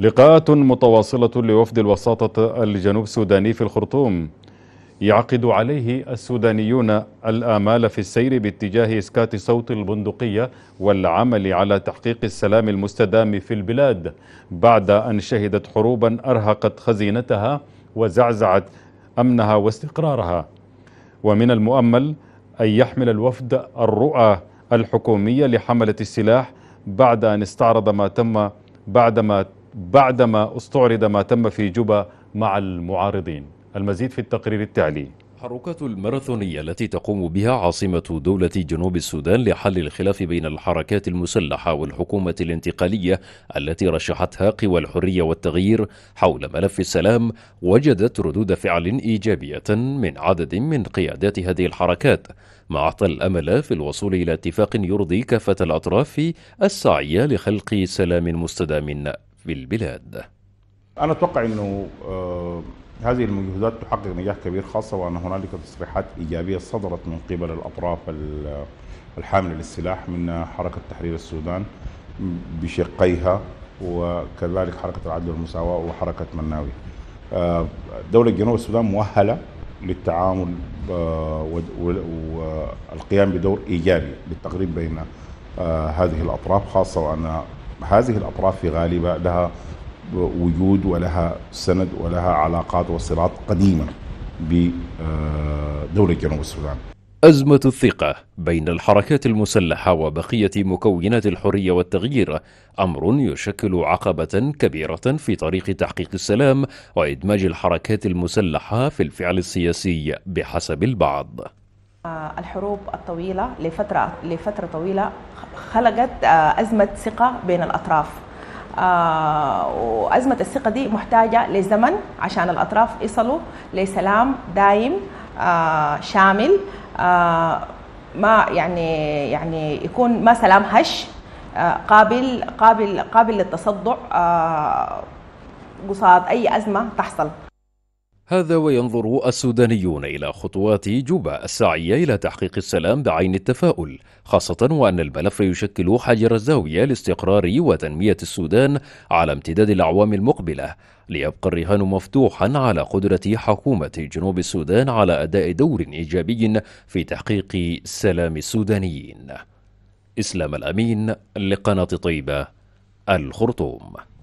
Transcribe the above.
لقاءات متواصلة لوفد الوساطة الجنوب السوداني في الخرطوم يعقد عليه السودانيون الآمال في السير باتجاه إسكات صوت البندقية والعمل على تحقيق السلام المستدام في البلاد بعد أن شهدت حروبا أرهقت خزينتها وزعزعت أمنها واستقرارها ومن المؤمل أن يحمل الوفد الرؤى الحكومية لحملة السلاح بعد أن استعرض ما تم بعدما بعدما استعرض ما تم في جوبا مع المعارضين المزيد في التقرير التالي الحركات الماراثونية التي تقوم بها عاصمة دولة جنوب السودان لحل الخلاف بين الحركات المسلحة والحكومة الانتقالية التي رشحتها قوى الحرية والتغيير حول ملف السلام وجدت ردود فعل إيجابية من عدد من قيادات هذه الحركات مع الأمل في الوصول إلى اتفاق يرضي كافة الأطراف في السعي لخلق سلام مستدام في البلاد أنا أتوقع أنه آه، هذه المجهودات تحقق نجاح كبير خاصة وأن هنالك تصريحات إيجابية صدرت من قبل الأطراف الحاملة للسلاح من حركة تحرير السودان بشقيها وكذلك حركة العدل والمساواة وحركة مناوي آه، دولة جنوب السودان مؤهلة للتعامل آه، والقيام بدور إيجابي للتقريب بين هذه الأطراف خاصة وأن هذه الأطراف في غالبها لها وجود ولها سند ولها علاقات وصلات قديمة آه، بدولة جنوب السودان أزمة الثقة بين الحركات المسلحة وبقية مكونات الحرية والتغيير أمر يشكل عقبة كبيرة في طريق تحقيق السلام وإدماج الحركات المسلحة في الفعل السياسي بحسب البعض آه، الحروب الطويلة لفترة لفترة طويلة خلقت آه، أزمة ثقة بين الأطراف آه، وأزمة الثقة دي محتاجة لزمن عشان الأطراف يصلوا لسلام دايم شامل ما يعني يعني يكون ما سلام هش قابل قابل قابل للتصدع قصاد أي أزمة تحصل هذا وينظر السودانيون إلى خطوات جوبا الساعية إلى تحقيق السلام بعين التفاؤل خاصة وأن الملف يشكل حجر الزاوية لاستقرار وتنمية السودان على امتداد الأعوام المقبلة ليبقى الرهان مفتوحا على قدرة حكومة جنوب السودان على أداء دور إيجابي في تحقيق سلام السودانيين إسلام الأمين لقناة طيبة الخرطوم